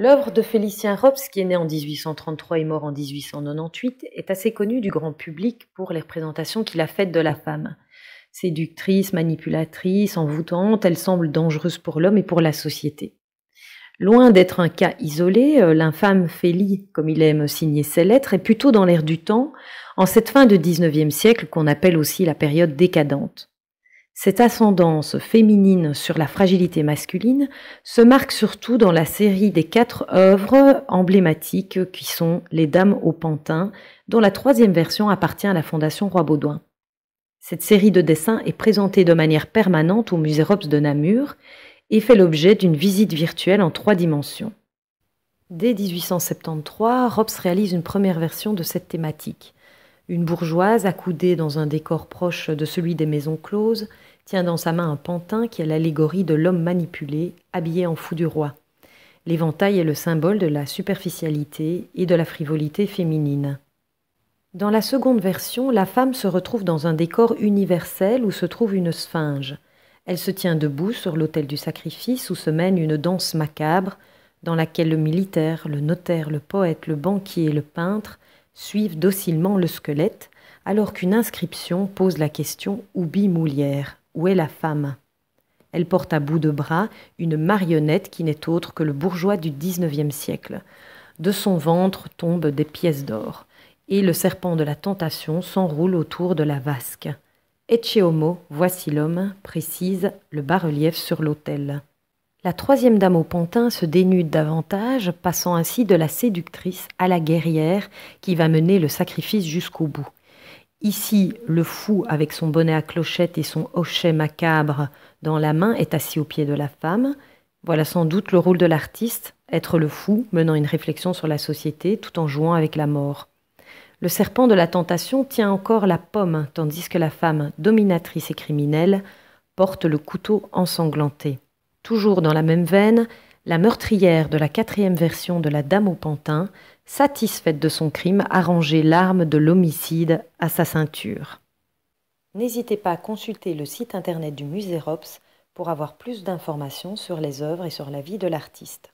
L'œuvre de Félicien Rops, qui est né en 1833 et mort en 1898, est assez connue du grand public pour les représentations qu'il a faites de la femme. Séductrice, manipulatrice, envoûtante, elle semble dangereuse pour l'homme et pour la société. Loin d'être un cas isolé, euh, l'infâme Féli, comme il aime signer ses lettres, est plutôt dans l'air du temps, en cette fin de XIXe siècle qu'on appelle aussi la période décadente. Cette ascendance féminine sur la fragilité masculine se marque surtout dans la série des quatre œuvres emblématiques qui sont Les Dames au Pantin, dont la troisième version appartient à la Fondation Roi Baudouin. Cette série de dessins est présentée de manière permanente au Musée Robes de Namur et fait l'objet d'une visite virtuelle en trois dimensions. Dès 1873, Robes réalise une première version de cette thématique. Une bourgeoise accoudée dans un décor proche de celui des maisons closes tient dans sa main un pantin qui est l'allégorie de l'homme manipulé, habillé en fou du roi. L'éventail est le symbole de la superficialité et de la frivolité féminine. Dans la seconde version, la femme se retrouve dans un décor universel où se trouve une sphinge. Elle se tient debout sur l'autel du sacrifice où se mène une danse macabre dans laquelle le militaire, le notaire, le poète, le banquier et le peintre suivent docilement le squelette alors qu'une inscription pose la question ou Moulière où est la femme Elle porte à bout de bras une marionnette qui n'est autre que le bourgeois du XIXe siècle. De son ventre tombent des pièces d'or, et le serpent de la tentation s'enroule autour de la vasque. Et homo, voici l'homme, précise le bas-relief sur l'autel. La troisième dame au pantin se dénude davantage, passant ainsi de la séductrice à la guerrière qui va mener le sacrifice jusqu'au bout. Ici, le fou, avec son bonnet à clochette et son hochet macabre dans la main, est assis au pied de la femme. Voilà sans doute le rôle de l'artiste, être le fou, menant une réflexion sur la société tout en jouant avec la mort. Le serpent de la tentation tient encore la pomme, tandis que la femme, dominatrice et criminelle, porte le couteau ensanglanté. Toujours dans la même veine, la meurtrière de la quatrième version de La Dame au Pantin, satisfaite de son crime, a rangé l'arme de l'homicide à sa ceinture. N'hésitez pas à consulter le site internet du musée ROPS pour avoir plus d'informations sur les œuvres et sur la vie de l'artiste.